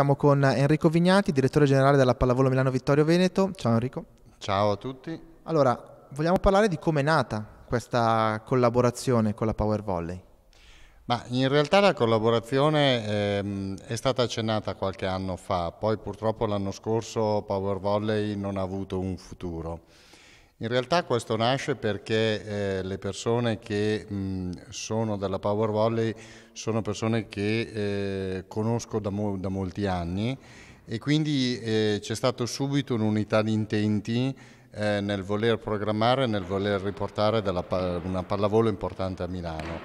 Siamo con Enrico Vignati, direttore generale della Pallavolo Milano Vittorio Veneto. Ciao Enrico. Ciao a tutti. Allora, vogliamo parlare di come è nata questa collaborazione con la Power Volley. Ma in realtà la collaborazione ehm, è stata accennata qualche anno fa, poi purtroppo l'anno scorso Power Volley non ha avuto un futuro. In realtà questo nasce perché eh, le persone che mh, sono della Power Volley sono persone che eh, conosco da, mo da, molti anni e quindi eh, c'è stato subito un'unità di intenti eh, nel voler programmare, nel voler riportare pa una pallavolo importante a Milano.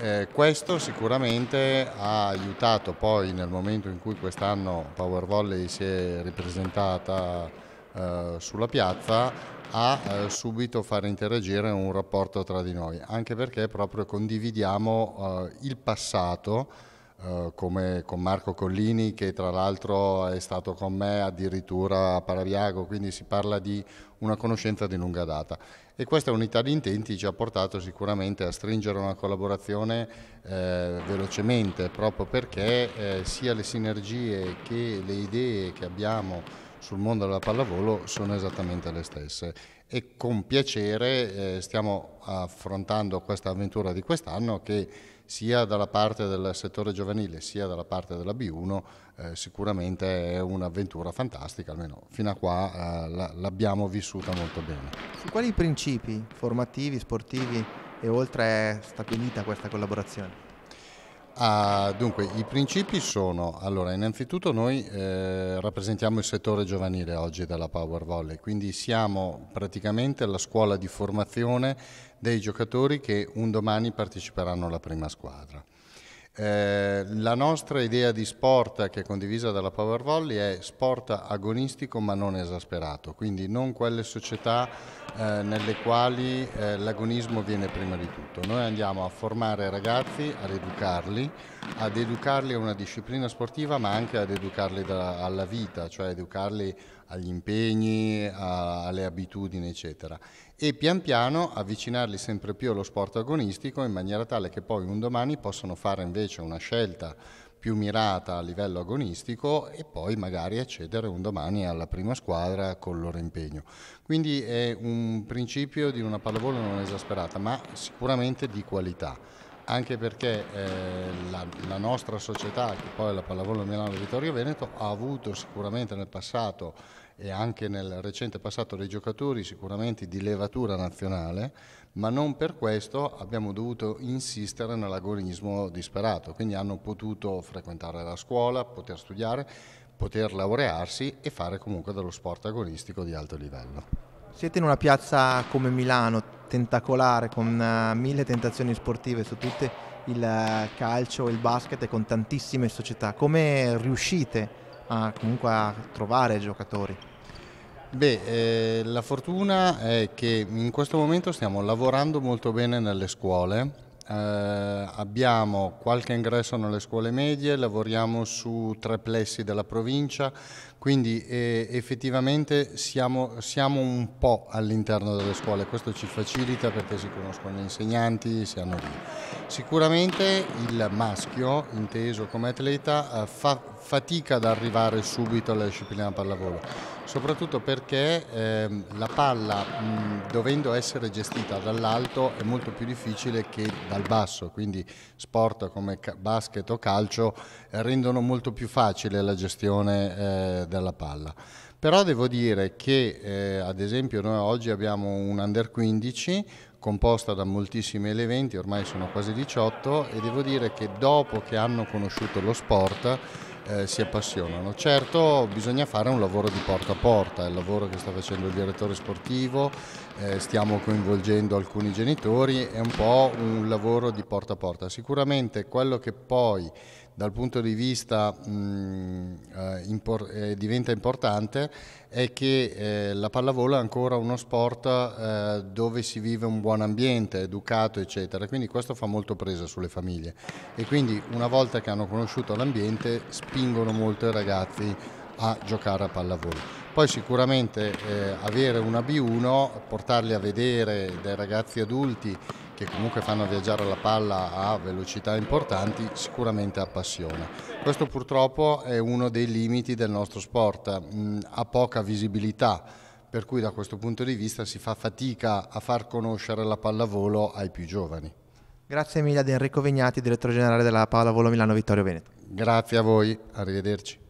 Eh, questo sicuramente ha aiutato poi nel momento in cui quest'anno Power Volley si è ripresentata eh, sulla piazza a eh, subito far interagire un rapporto tra di noi, anche perché proprio condividiamo eh, il passato eh, come con Marco Collini che tra l'altro è stato con me addirittura a Paraviago, quindi si parla di una conoscenza di lunga data e questa unità di intenti ci ha portato sicuramente a stringere una collaborazione eh, velocemente proprio perché eh, sia le sinergie che le idee che abbiamo sul mondo della pallavolo sono esattamente le stesse e con piacere eh, stiamo affrontando questa avventura di quest'anno che sia dalla parte del settore giovanile sia dalla parte della B1 eh, sicuramente è un'avventura fantastica, almeno fino a qua eh, l'abbiamo vissuta molto bene. Su quali principi formativi, sportivi e oltre è stabilita questa collaborazione? Ah, dunque, i principi sono, allora, innanzitutto noi eh, rappresentiamo il settore giovanile oggi della Power Volley, quindi siamo praticamente la scuola di formazione dei giocatori che un domani parteciperanno alla prima squadra. Eh, la nostra idea di sport che è condivisa dalla Power Volley è sport agonistico ma non esasperato, quindi non quelle società eh, nelle quali eh, l'agonismo viene prima di tutto. Noi andiamo a formare ragazzi, ad educarli, ad educarli a una disciplina sportiva ma anche ad educarli da, alla vita, cioè educarli agli impegni, a, alle abitudini, eccetera. E pian piano avvicinarli sempre più allo sport agonistico in maniera tale che poi un domani possano fare invece una scelta più mirata a livello agonistico e poi magari accedere un domani alla prima squadra con il loro impegno. Quindi è un principio di una pallavolo non esasperata, ma sicuramente di qualità anche perché eh, la, la, nostra società, che poi è la Pallavolo Milano Vittorio Veneto, ha avuto sicuramente nel passato e anche nel recente passato dei giocatori sicuramente di levatura nazionale, ma non per questo abbiamo dovuto insistere nell'agonismo disperato, quindi hanno potuto frequentare la scuola, poter studiare, poter laurearsi e fare comunque dello sport agonistico di alto livello. Siete in una piazza come Milano, tentacolare, con eh, mille tentazioni sportive su tutte, il eh, calcio, il basket e con tantissime società. Come riuscite a, comunque a trovare giocatori? Beh, eh, la fortuna è che in questo momento stiamo lavorando molto bene nelle scuole, eh, abbiamo qualche ingresso nelle scuole medie, lavoriamo su tre plessi della provincia, quindi eh, effettivamente siamo, siamo, un po' all'interno delle scuole, questo ci facilita perché si conoscono gli insegnanti, siamo lì. Sicuramente il maschio, inteso come atleta, eh, fa fatica ad arrivare subito alla disciplina pallavolo, soprattutto perché eh, la palla, mh, dovendo essere gestita dall'alto, è molto più difficile che dal basso, quindi sport come basket o calcio eh, rendono molto più facile la gestione eh, dalla palla. Però devo dire che eh, ad esempio noi oggi abbiamo un under 15 composta da moltissimi elementi, ormai sono quasi 18 e devo dire che dopo che hanno conosciuto lo sport eh, si appassionano. Certo bisogna fare un lavoro di porta a porta, è il lavoro che sta facendo il direttore sportivo, eh, stiamo coinvolgendo alcuni genitori, è un po' un lavoro di porta a porta. Sicuramente quello che poi dal punto di vista mh, eh, impor eh, diventa importante è che eh, la pallavolo è ancora uno sport eh, dove si vive un buon ambiente, educato eccetera, quindi questo fa molto presa sulle famiglie e quindi una volta che hanno conosciuto l'ambiente spingono molto i ragazzi a giocare a pallavolo. Poi sicuramente eh, avere una B1, portarli a vedere dai ragazzi adulti che comunque fanno viaggiare la palla a velocità importanti, sicuramente appassiona. Questo purtroppo è uno dei limiti del nostro sport, mh, mm, ha poca visibilità, per cui da questo punto di vista si fa fatica a far conoscere la pallavolo ai più giovani. Grazie mille ad Enrico Vegnati, direttore generale della Pallavolo Milano Vittorio Veneto. Grazie a voi, arrivederci.